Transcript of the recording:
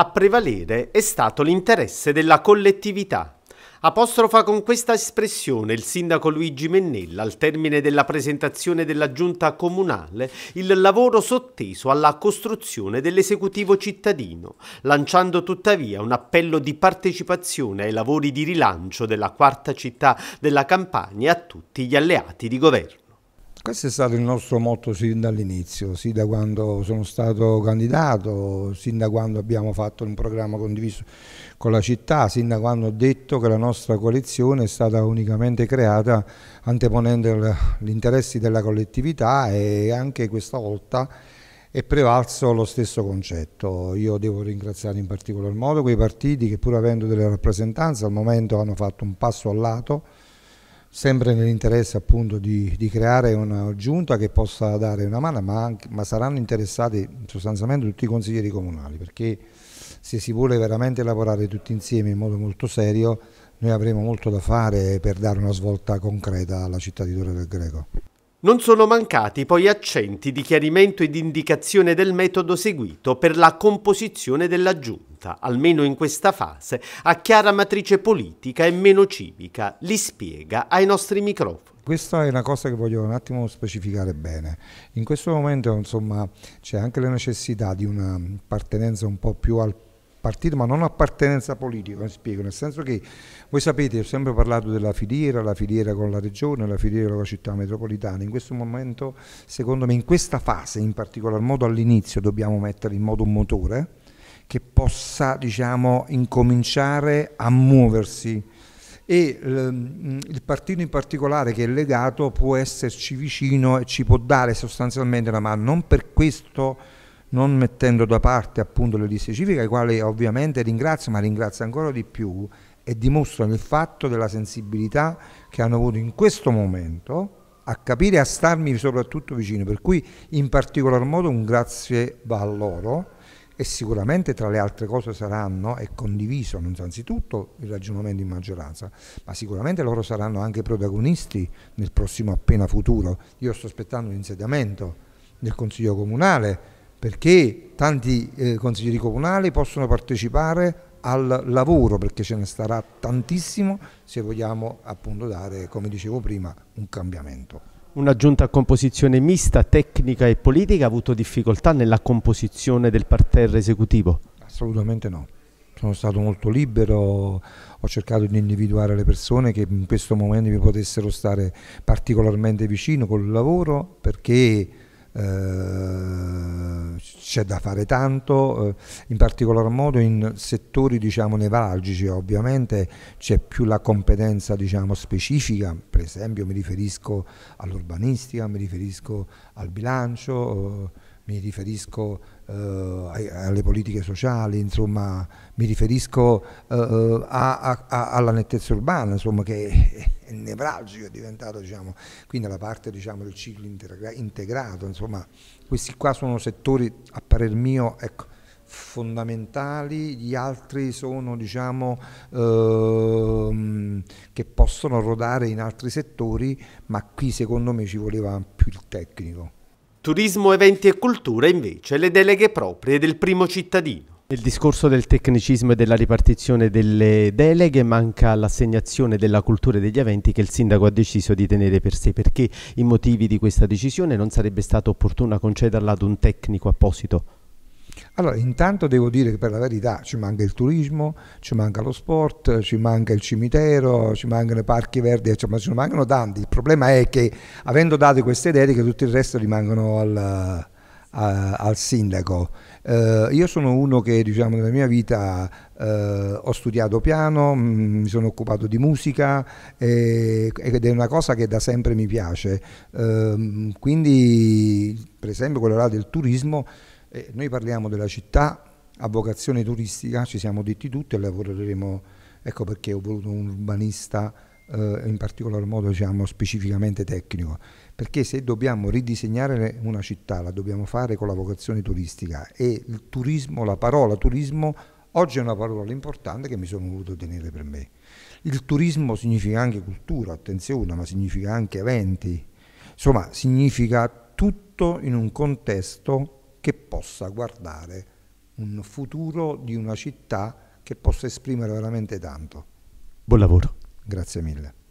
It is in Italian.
A prevalere è stato l'interesse della collettività. Apostrofa con questa espressione il sindaco Luigi Mennella al termine della presentazione della giunta comunale il lavoro sotteso alla costruzione dell'esecutivo cittadino, lanciando tuttavia un appello di partecipazione ai lavori di rilancio della quarta città della Campania a tutti gli alleati di governo. Questo è stato il nostro motto sin dall'inizio, sin da quando sono stato candidato, sin da quando abbiamo fatto un programma condiviso con la città, sin da quando ho detto che la nostra coalizione è stata unicamente creata anteponendo gli interessi della collettività e anche questa volta è prevalso lo stesso concetto. Io devo ringraziare in particolar modo quei partiti che pur avendo delle rappresentanze al momento hanno fatto un passo al lato sempre nell'interesse appunto di, di, creare una giunta che possa dare una mano, ma, anche, ma, saranno interessati sostanzialmente tutti i consiglieri comunali, perché se si vuole veramente lavorare tutti insieme in modo molto serio, noi avremo molto da fare per dare una svolta concreta alla città di Torre del Greco. Non sono mancati poi accenti di chiarimento ed indicazione del metodo seguito per la composizione della giunta, almeno in questa fase, a chiara matrice politica e meno civica, li spiega ai nostri microfoni. Questa è una cosa che voglio un attimo specificare bene. In questo momento insomma, c'è anche la necessità di un'appartenenza un po' più al partito ma non appartenenza politica, mi spiego, nel senso che voi sapete, ho sempre parlato della filiera, la filiera con la regione, la filiera con la città metropolitana, in questo momento secondo me in questa fase, in particolar modo all'inizio, dobbiamo mettere in modo un motore che possa diciamo, incominciare a muoversi e ehm, il partito in particolare che è legato può esserci vicino e ci può dare sostanzialmente una mano, non per questo non mettendo da parte appunto le liste civiche, le quali ovviamente ringrazio, ma ringrazio ancora di più e dimostrano il fatto della sensibilità che hanno avuto in questo momento a capire e a starmi soprattutto vicino, per cui in particolar modo un grazie va a loro e sicuramente tra le altre cose saranno, e condiviso innanzitutto il ragionamento in maggioranza, ma sicuramente loro saranno anche protagonisti nel prossimo appena futuro. Io sto aspettando l'insediamento del Consiglio Comunale, perché tanti eh, consiglieri comunali possono partecipare al lavoro perché ce ne starà tantissimo se vogliamo appunto dare, come dicevo prima, un cambiamento. Una giunta a composizione mista, tecnica e politica ha avuto difficoltà nella composizione del parterre esecutivo? Assolutamente no. Sono stato molto libero, ho cercato di individuare le persone che in questo momento mi potessero stare particolarmente vicino col lavoro perché eh, c'è da fare tanto, eh, in particolar modo in settori diciamo, nevralgici ovviamente c'è più la competenza diciamo, specifica, per esempio mi riferisco all'urbanistica, mi riferisco al bilancio eh, mi riferisco eh, alle politiche sociali, insomma, mi riferisco eh, a, a, alla nettezza urbana, insomma, che è nevralgico, è diventato, diciamo, quindi la parte diciamo, del ciclo integra integrato, insomma, questi qua sono settori, a parer mio, ecco, fondamentali, gli altri sono diciamo ehm, che possono rodare in altri settori, ma qui secondo me ci voleva più il tecnico. Turismo, eventi e cultura invece le deleghe proprie del primo cittadino. Nel discorso del tecnicismo e della ripartizione delle deleghe manca l'assegnazione della cultura e degli eventi che il sindaco ha deciso di tenere per sé perché i motivi di questa decisione non sarebbe stato opportuno concederla ad un tecnico apposito. Allora, intanto devo dire che per la verità ci manca il turismo, ci manca lo sport, ci manca il cimitero, ci mancano i parchi verdi, cioè, ma ci mancano tanti. Il problema è che avendo dato queste idee che tutto il resto rimangono al, a, al sindaco. Eh, io sono uno che diciamo, nella mia vita eh, ho studiato piano, mh, mm, mi sono occupato di musica e, ed è una cosa che da sempre mi piace. Eh, quindi per esempio quello quella del turismo eh, noi parliamo della città a vocazione turistica, ci siamo detti tutti e lavoreremo, ecco perché ho voluto un urbanista eh, in particolar modo diciamo, specificamente tecnico, perché se dobbiamo ridisegnare una città la dobbiamo fare con la vocazione turistica e il turismo, la parola turismo oggi è una parola importante che mi sono voluto tenere per me. Il turismo significa anche cultura, attenzione, ma significa anche eventi, insomma significa tutto in un contesto che possa guardare un futuro di una città che possa esprimere veramente tanto. Buon lavoro. Grazie mille.